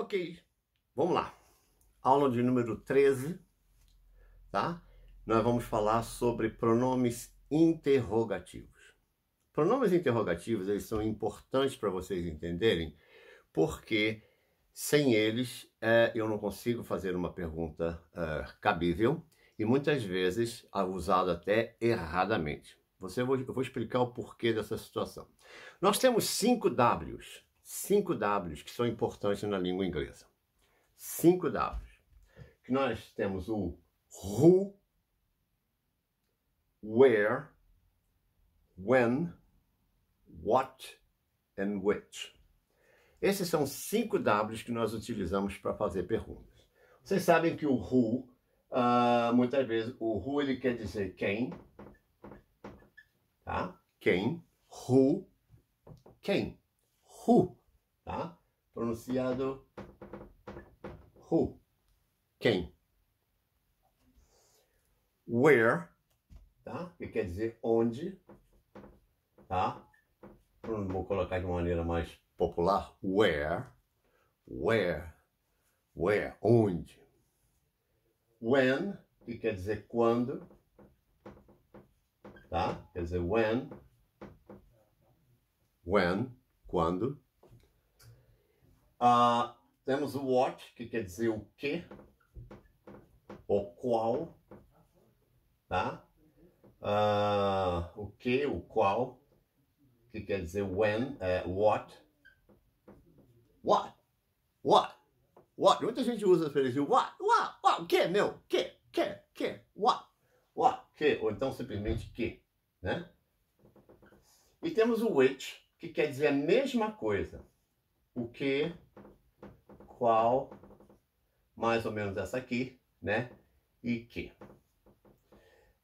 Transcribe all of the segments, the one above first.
Ok, vamos lá. Aula de número 13, tá? Nós vamos falar sobre pronomes interrogativos. Pronomes interrogativos, eles são importantes para vocês entenderem, porque sem eles é, eu não consigo fazer uma pergunta é, cabível e muitas vezes é usado até erradamente. Você, eu vou explicar o porquê dessa situação. Nós temos cinco Ws, cinco Ws que são importantes na língua inglesa. Cinco Ws. Que nós temos o who, where, when, what and which. Esses são cinco Ws que nós utilizamos para fazer perguntas. Vocês sabem que o who, uh, muitas vezes, o who ele quer dizer quem, tá? Quem, who, quem, who tá? Pronunciado who, quem. Where, tá? Que quer dizer onde, tá? Vou colocar de maneira mais popular, where, where, where, onde. When, que quer dizer quando, tá? Quer dizer when, when, quando. Uh, temos o what, que quer dizer o que, o qual, tá? Uh, o que, o qual, que quer dizer when, é, what. What? What? What? Muita gente usa a frase what, what, what, o que, meu, que, que, que, what, what, que, ou então simplesmente que, né? E temos o which, que quer dizer a mesma coisa. O que, qual mais ou menos essa aqui, né? E que.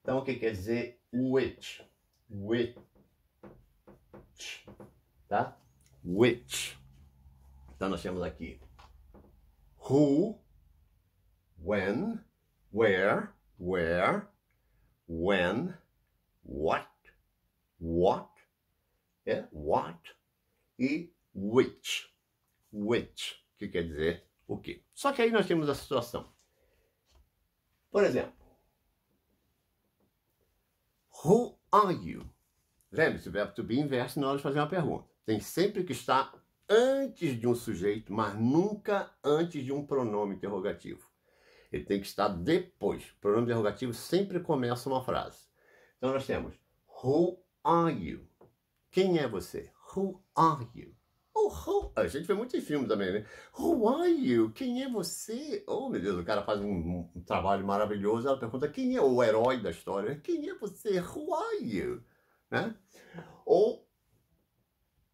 Então, o que quer dizer which? Which. Tá? Which. Então, nós temos aqui who, when, where, where, when, what, what, yeah, é what e which. Which que quer dizer o quê. Só que aí nós temos a situação. Por exemplo, Who are you? Lembre-se, o verbo to be inverso na hora de fazer uma pergunta. Tem sempre que estar antes de um sujeito, mas nunca antes de um pronome interrogativo. Ele tem que estar depois. O pronome interrogativo sempre começa uma frase. Então nós temos Who are you? Quem é você? Who are you? Oh, who? A gente vê muito em filme também, né? Who are you? Quem é você? Oh, meu Deus, o cara faz um, um trabalho maravilhoso. Ela pergunta quem é o herói da história? Quem é você? Who are you? Né? Ou,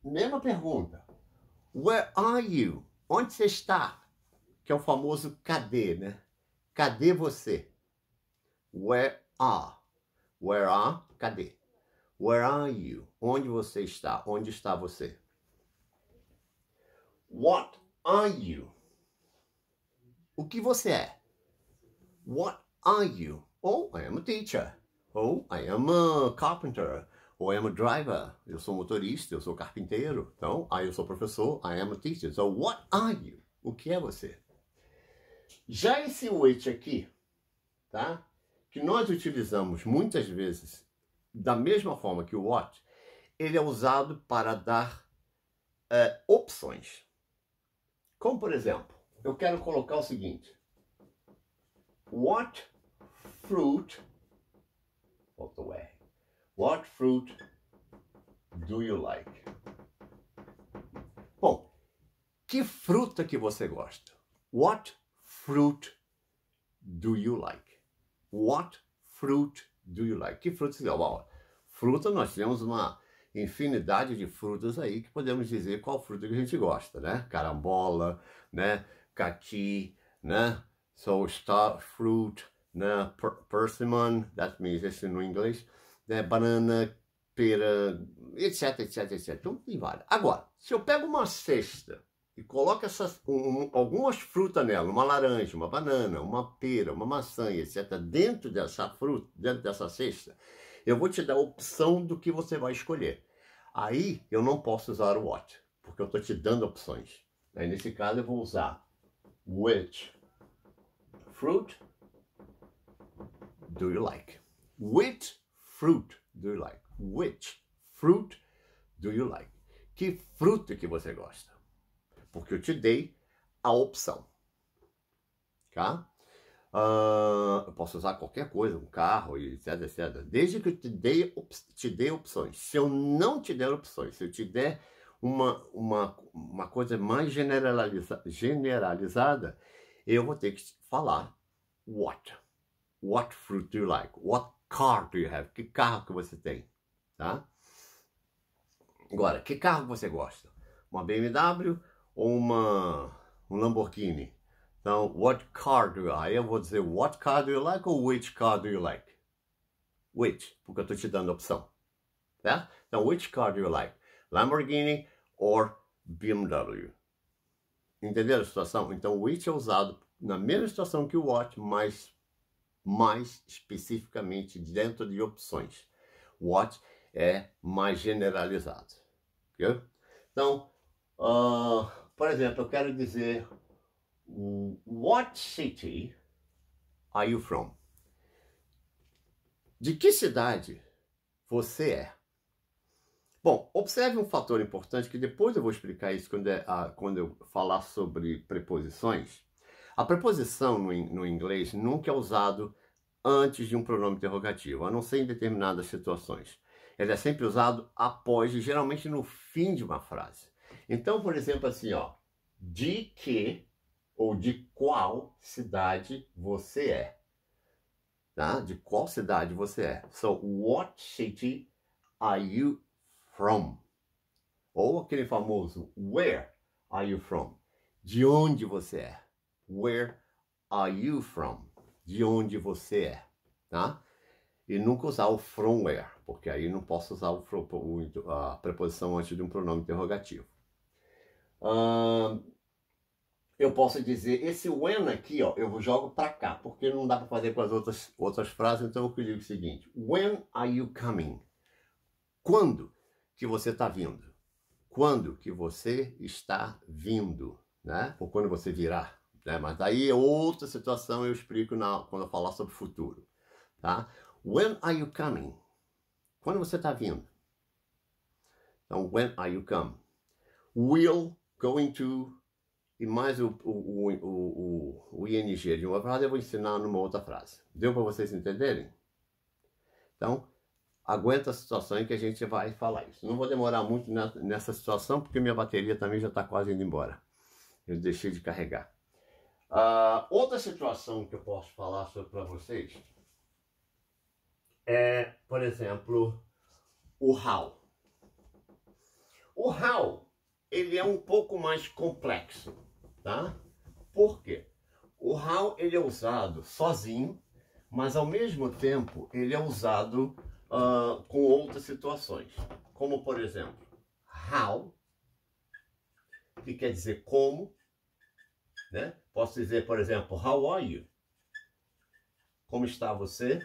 mesma pergunta. Where are you? Onde você está? Que é o famoso cadê, né? Cadê você? Where are? Where are? Cadê? Where are you? Onde você está? Onde está você? What are you? O que você é? What are you? Oh, I am a teacher. Oh, I am a carpenter. Oh, I am a driver. Eu sou motorista, eu sou carpinteiro. Então, ah, eu sou professor. I am a teacher. So, what are you? O que é você? Já esse which aqui, tá? Que nós utilizamos muitas vezes da mesma forma que o what, ele é usado para dar eh, opções. Como por exemplo, eu quero colocar o seguinte: What fruit faltou R. What fruit do you like? Bom, que fruta que você gosta? What fruit do you like? What fruit do you like? Que fruta você gosta? Bom, fruta nós temos uma infinidade de frutas aí que podemos dizer qual fruta que a gente gosta, né? Carambola, né? Cati, né? So star fruit, né? Per persimmon, that means isso no inglês, né? Banana, pera, etc, etc, etc. Então tem várias. Agora, se eu pego uma cesta e coloco essas, um, algumas frutas nela, uma laranja, uma banana, uma pera, uma maçã, etc, dentro dessa fruta, dentro dessa cesta, eu vou te dar a opção do que você vai escolher. Aí eu não posso usar o what, porque eu estou te dando opções. Aí nesse caso eu vou usar which fruit do you like? Which fruit do you like? Which fruit do you like? Que fruto que você gosta? Porque eu te dei a opção. Tá? Uh, eu posso usar qualquer coisa, um carro, etc, etc. Desde que eu te dê, te dê opções. Se eu não te der opções, se eu te der uma, uma, uma coisa mais generaliza, generalizada, eu vou ter que falar what. What fruit do you like? What car do you have? Que carro que você tem? Tá? Agora, que carro você gosta? Uma BMW ou uma, um Lamborghini? Então, what car do you like? Eu vou dizer what car do you like ou which car do you like? Which, porque eu estou te dando opção. Tá? Então, which car do you like? Lamborghini or BMW? Entenderam a situação? Então, which é usado na mesma situação que o what, mas mais especificamente dentro de opções. What é mais generalizado. Okay? Então, uh, por exemplo, eu quero dizer What city are you from? De que cidade você é? Bom, observe um fator importante que depois eu vou explicar isso quando, é, quando eu falar sobre preposições. A preposição no, no inglês nunca é usado antes de um pronome interrogativo, a não ser em determinadas situações. Ela é sempre usado após, e geralmente no fim de uma frase. Então, por exemplo, assim, ó, de que ou de qual cidade você é. Tá? De qual cidade você é. So, what city are you from? Ou aquele famoso where are you from? De onde você é? Where are you from? De onde você é, tá? E nunca usar o from where, porque aí não posso usar o, a preposição antes de um pronome interrogativo. Uh, eu posso dizer, esse when aqui, ó, eu jogo para cá, porque não dá para fazer com as outras, outras frases, então eu digo o seguinte, when are you coming? Quando que você está vindo? Quando que você está vindo, né? Ou quando você virá, né? Mas daí é outra situação, eu explico na, quando eu falar sobre o futuro, tá? When are you coming? Quando você está vindo? Então, when are you coming? Will going to e mais o, o, o, o, o ING de uma frase, eu vou ensinar numa outra frase. Deu para vocês entenderem? Então, aguenta a situação em que a gente vai falar isso. Não vou demorar muito nessa situação, porque minha bateria também já está quase indo embora. Eu deixei de carregar. Uh, outra situação que eu posso falar sobre para vocês é, por exemplo, o HAL. O HAL, ele é um pouco mais complexo tá? Por quê? O how ele é usado sozinho, mas ao mesmo tempo ele é usado uh, com outras situações, como por exemplo, how, que quer dizer como, né? Posso dizer, por exemplo, how are you? Como está você?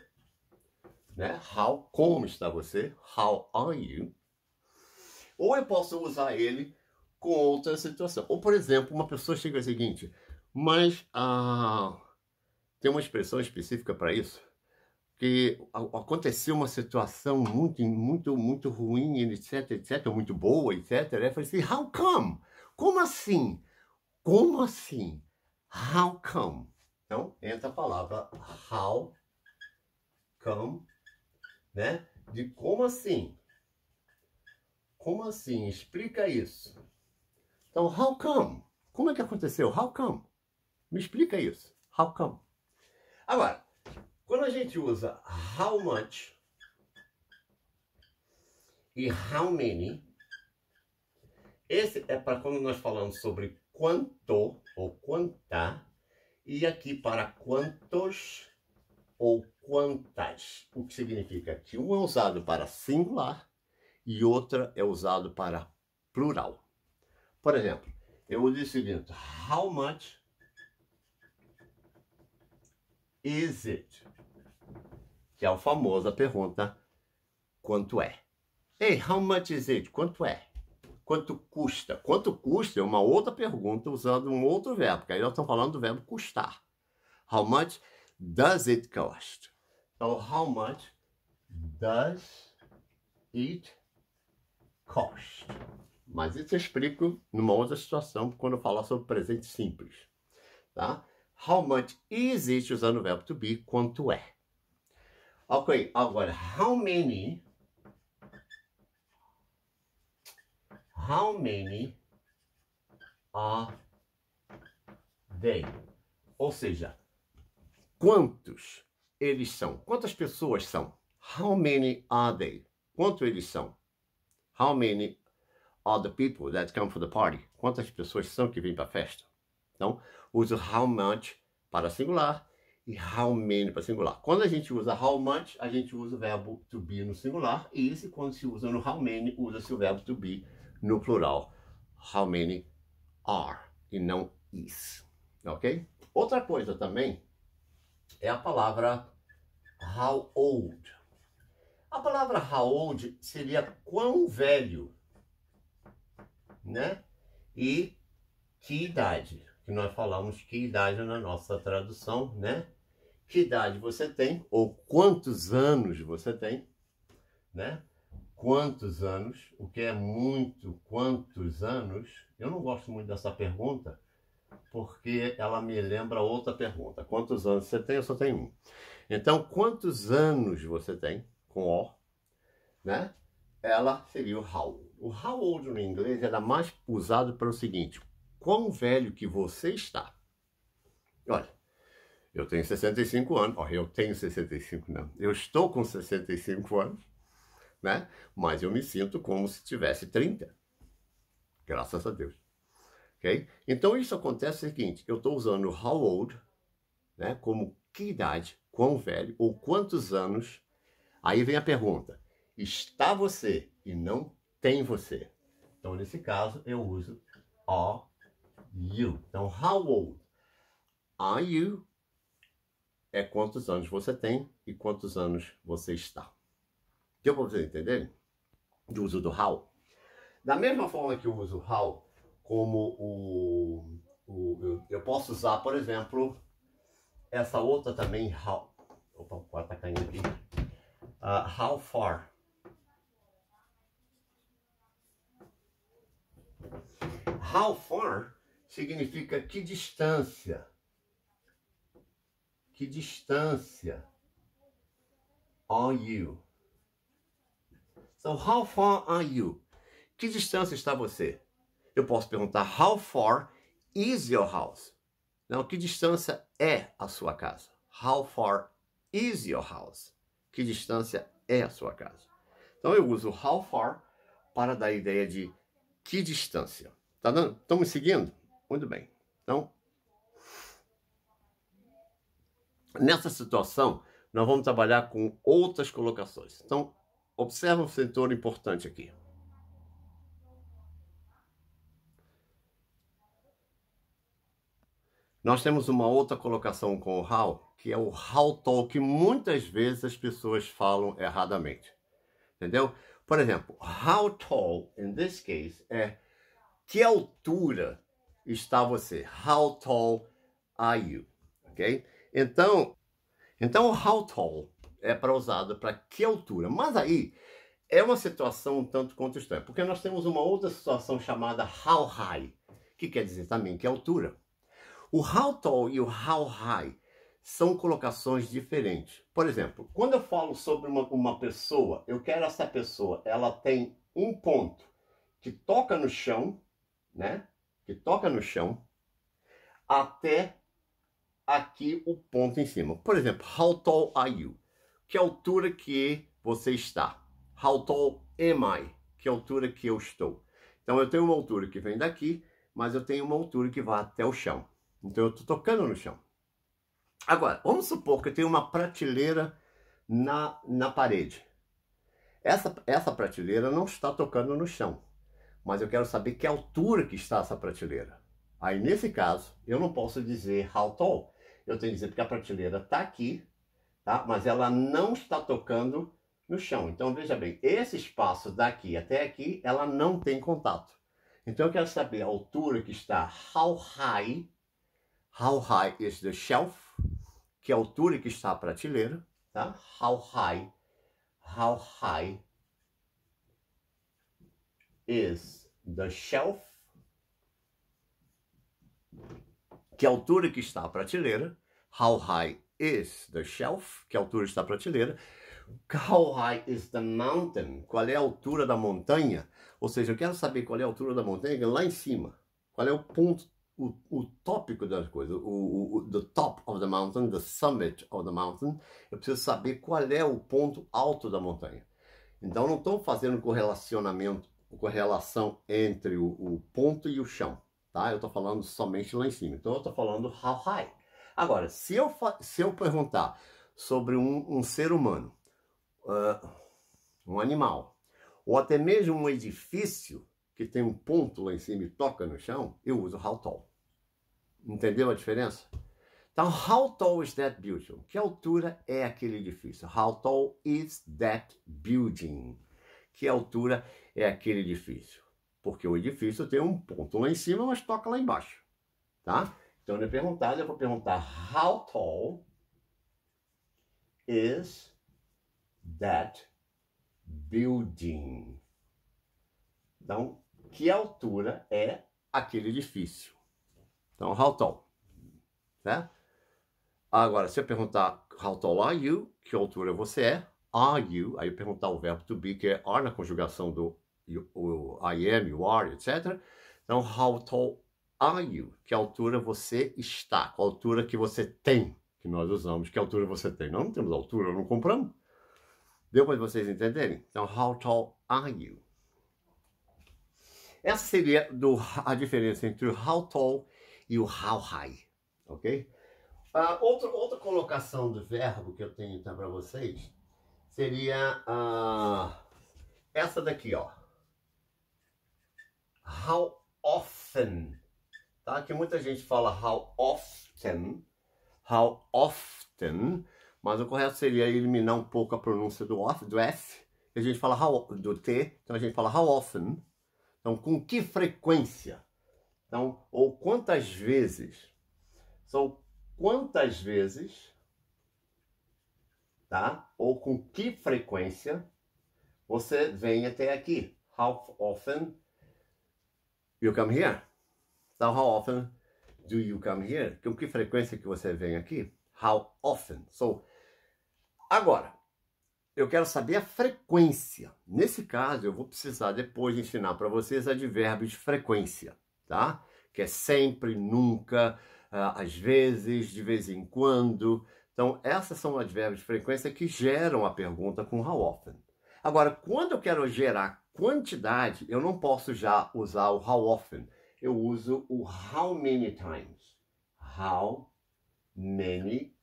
Né? How, como está você? How are you? Ou eu posso usar ele com outra situação. Ou, por exemplo, uma pessoa chega ao seguinte, mas ah, tem uma expressão específica para isso, que aconteceu uma situação muito, muito, muito ruim, etc, etc, muito boa, etc. Eu falei assim, how come? Como assim? Como assim? How come? Então, entra a palavra how come, né? De como assim? Como assim? Explica isso. Então, how come? Como é que aconteceu? How come? Me explica isso. How come? Agora, quando a gente usa how much e how many, esse é para quando nós falamos sobre quanto ou quanta, e aqui para quantos ou quantas, o que significa que um é usado para singular e outra é usado para plural. Por exemplo, eu uso o seguinte: How much is it? Que é a famosa pergunta: quanto é? Ei, hey, how much is it? Quanto é? Quanto custa? Quanto custa é uma outra pergunta usando um outro verbo, porque aí nós estamos falando do verbo custar. How much does it cost? Então, how much does it cost? Mas isso eu explico numa outra situação, quando eu falar sobre presente simples. Tá? How much is it usando o verbo to be, quanto é. Ok, agora, how many... How many are they? Ou seja, quantos eles são? Quantas pessoas são? How many are they? Quanto eles são? How many all the people that come for the party? Quantas pessoas são que vêm para a festa? Então, uso how much para singular e how many para singular. Quando a gente usa how much, a gente usa o verbo to be no singular. E esse, quando se usa no how many, usa-se o verbo to be no plural. How many are e não is. Ok? Outra coisa também é a palavra how old. A palavra how old seria quão velho né? E que idade, que nós falamos que idade na nossa tradução, né? Que idade você tem ou quantos anos você tem, né? Quantos anos, o que é muito, quantos anos? Eu não gosto muito dessa pergunta, porque ela me lembra outra pergunta. Quantos anos você tem? Eu só tenho um. Então, quantos anos você tem com O, né? Ela seria o how. O how old no inglês era mais usado para o seguinte: quão velho que você está. Olha, eu tenho 65 anos, olha, eu tenho 65 não, eu estou com 65 anos, né? Mas eu me sinto como se tivesse 30. Graças a Deus. OK? Então isso acontece o seguinte, eu estou usando how old, né, como que idade, quão velho ou quantos anos. Aí vem a pergunta: está você e não tem você. Então, nesse caso, eu uso are you. Então, how old are you é quantos anos você tem e quantos anos você está. Deu para vocês entenderem? De uso do how. Da mesma forma que eu uso how como o, o eu, eu, posso usar, por exemplo, essa outra também how. Opa, o tá caindo aqui. Uh, how far How far significa que distância. Que distância are you? So, então, how far are you? Que distância está você? Eu posso perguntar how far is your house? Não, que distância é a sua casa? How far is your house? Que distância é a sua casa? Então eu uso how far para dar a ideia de que distância. Tá dando? Estão me seguindo? Muito bem. Então, nessa situação, nós vamos trabalhar com outras colocações. Então, observa um setor importante aqui. Nós temos uma outra colocação com o how, que é o how talk, que muitas vezes as pessoas falam erradamente. Entendeu? Por exemplo, how tall, in this case, é que altura está você? How tall are you? Ok? Então, então how tall é para usado para que altura? Mas aí é uma situação um tanto quanto estranha, porque nós temos uma outra situação chamada how high, que quer dizer também que altura. O how tall e o how high são colocações diferentes. Por exemplo, quando eu falo sobre uma, uma pessoa, eu quero essa pessoa, ela tem um ponto que toca no chão né? Que toca no chão até aqui o ponto em cima. Por exemplo, how tall are you? Que altura que você está? How tall am I? Que altura que eu estou? Então eu tenho uma altura que vem daqui, mas eu tenho uma altura que vai até o chão. Então eu estou tocando no chão. Agora, vamos supor que eu tenho uma prateleira na, na parede. Essa, essa prateleira não está tocando no chão mas eu quero saber que altura que está essa prateleira. Aí, nesse caso, eu não posso dizer how tall. Eu tenho que dizer porque a prateleira está aqui, tá? mas ela não está tocando no chão. Então, veja bem, esse espaço daqui até aqui, ela não tem contato. Então, eu quero saber a altura que está how high, how high is the shelf, que é altura que está a prateleira, tá? How high, how high is the shelf, que altura que está a prateleira, how high is the shelf, que altura está a prateleira, how high is the mountain, qual é a altura da montanha, ou seja, eu quero saber qual é a altura da montanha é lá em cima, qual é o ponto, o, o tópico das coisas, o, o, the top of the mountain, the summit of the mountain, eu preciso saber qual é o ponto alto da montanha. Então não estou fazendo correlacionamento correlação entre o, o, ponto e o chão, tá? Eu estou falando somente lá em cima. Então eu estou falando how high. Agora, se eu, se eu perguntar sobre um, um ser humano, uh, um animal, ou até mesmo um edifício que tem um ponto lá em cima e toca no chão, eu uso how tall. Entendeu a diferença? Então, how tall is that building? Que altura é aquele edifício? How tall is that building? Que altura é aquele edifício? Porque o edifício tem um ponto lá em cima, mas toca lá embaixo, tá? Então, eu é perguntar, eu vou perguntar how tall is that building? Então, que altura é aquele edifício? Então, how tall, né? Agora, se eu perguntar how tall are you, que altura você é, Are you? Aí perguntar o verbo to be, que é are na conjugação do you, o I am, you are, etc. Então, how tall are you? Que altura você está? Qual altura que você tem? Que nós usamos. Que altura você tem? Nós não temos altura, não compramos. Deu para vocês entenderem? Então, how tall are you? Essa seria do, a diferença entre o how tall e o how high, ok? Uh, outro, outra colocação do verbo que eu tenho então para vocês seria uh, essa daqui, ó. How often, tá? Que muita gente fala how often, how often, mas o correto seria eliminar um pouco a pronúncia do, off, do F, a gente fala how, do T, então a gente fala how often, então com que frequência, então, ou quantas vezes, são quantas vezes tá? Ou com que frequência você vem até aqui. How often you come here? Então, how often do you come here? Com que frequência que você vem aqui? How often? So, agora, eu quero saber a frequência. Nesse caso, eu vou precisar depois ensinar para vocês advérbio de frequência, tá? Que é sempre, nunca, ah, às vezes, de vez em quando, então, essas são advérbios de frequência que geram a pergunta com how often. Agora, quando eu quero gerar quantidade, eu não posso já usar o how often. Eu uso o how many times. How many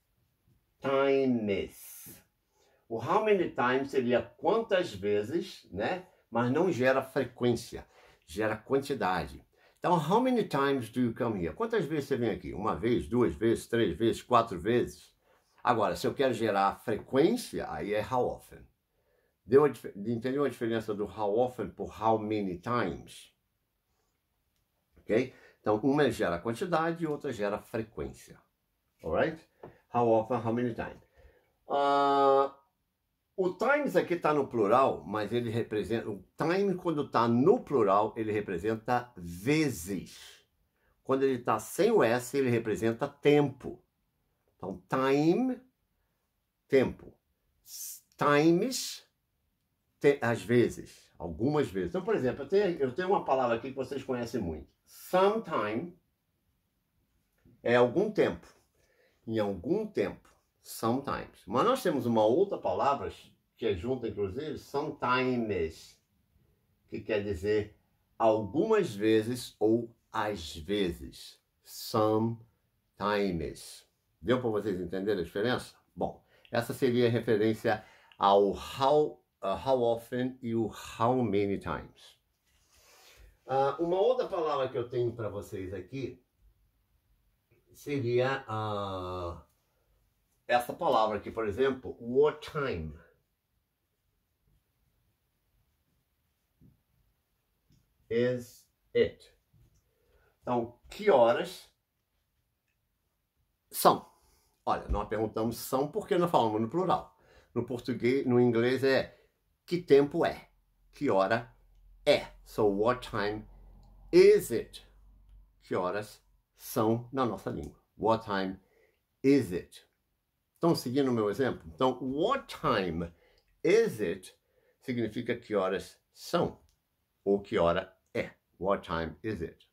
times. O how many times seria quantas vezes, né? Mas não gera frequência, gera quantidade. Então, how many times do you come here? Quantas vezes você vem aqui? Uma vez, duas vezes, três vezes, quatro vezes? Agora, se eu quero gerar frequência, aí é how often. Deu a, entendeu a diferença do how often por how many times? Ok? Então, uma gera quantidade e outra gera frequência. Alright? How often, how many times. Uh, o times aqui está no plural, mas ele representa. O time, quando está no plural, ele representa vezes. Quando ele está sem o S, ele representa tempo. Então, time, tempo. Times, te, às vezes, algumas vezes. Então, por exemplo, eu tenho, eu tenho uma palavra aqui que vocês conhecem muito. Sometime é algum tempo. Em algum tempo. Sometimes. Mas nós temos uma outra palavra que é junta, inclusive, sometimes, que quer dizer algumas vezes ou às vezes. Sometimes. Deu para vocês entenderem a diferença? Bom, essa seria a referência ao how, uh, how often e o how many times. Uh, uma outra palavra que eu tenho para vocês aqui seria uh, essa palavra aqui, por exemplo, what time. Is it? Então, que horas são? Olha, nós perguntamos são porque nós falamos no plural. No português, no inglês é que tempo é? Que hora é? So what time is it? Que horas são na nossa língua? What time is it? Estão seguindo o meu exemplo? Então, what time is it significa que horas são ou que hora é. What time is it?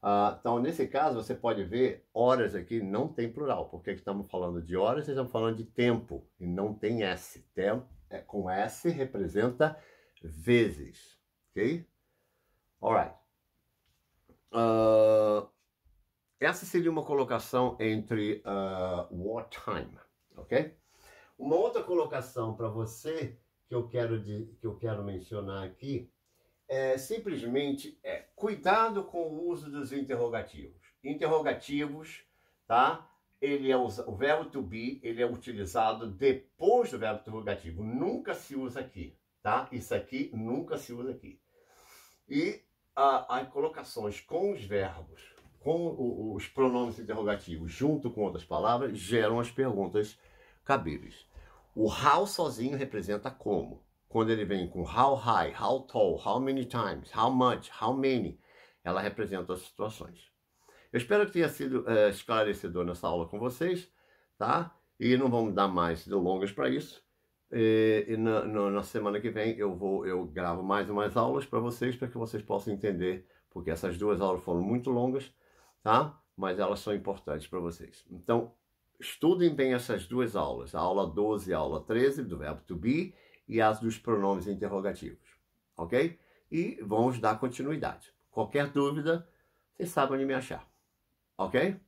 Ah, então, nesse caso, você pode ver horas aqui não tem plural, porque estamos falando de horas, estamos falando de tempo, e não tem S. tem é, com S representa vezes, ok? Alright. Uh, ah, essa seria uma colocação entre uh, ah, what time, ok? Uma outra colocação para você que eu quero, de, que eu quero mencionar aqui é, simplesmente é cuidado com o uso dos interrogativos. Interrogativos, tá? Ele é o verbo to be, ele é utilizado depois do verbo interrogativo. Nunca se usa aqui, tá? Isso aqui nunca se usa aqui. E as colocações com os verbos, com os pronomes interrogativos, junto com outras palavras, geram as perguntas cabíveis. O how sozinho representa como. Quando ele vem com how high, how tall, how many times, how much, how many, ela representa as situações. Eu espero que tenha sido é, esclarecedor nessa aula com vocês, tá? E não vamos dar mais delongas para isso. E, e na, na, na, semana que vem eu vou eu gravo mais umas aulas para vocês para que vocês possam entender porque essas duas aulas foram muito longas tá mas elas são importantes para vocês então estudem bem essas duas aulas a aula 12 e a aula 13 do verbo to be e as dos pronomes interrogativos, ok? E vamos dar continuidade. Qualquer dúvida, vocês sabem onde me achar, ok?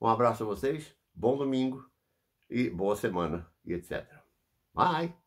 Um abraço a vocês, bom domingo e boa semana e etc. Bye!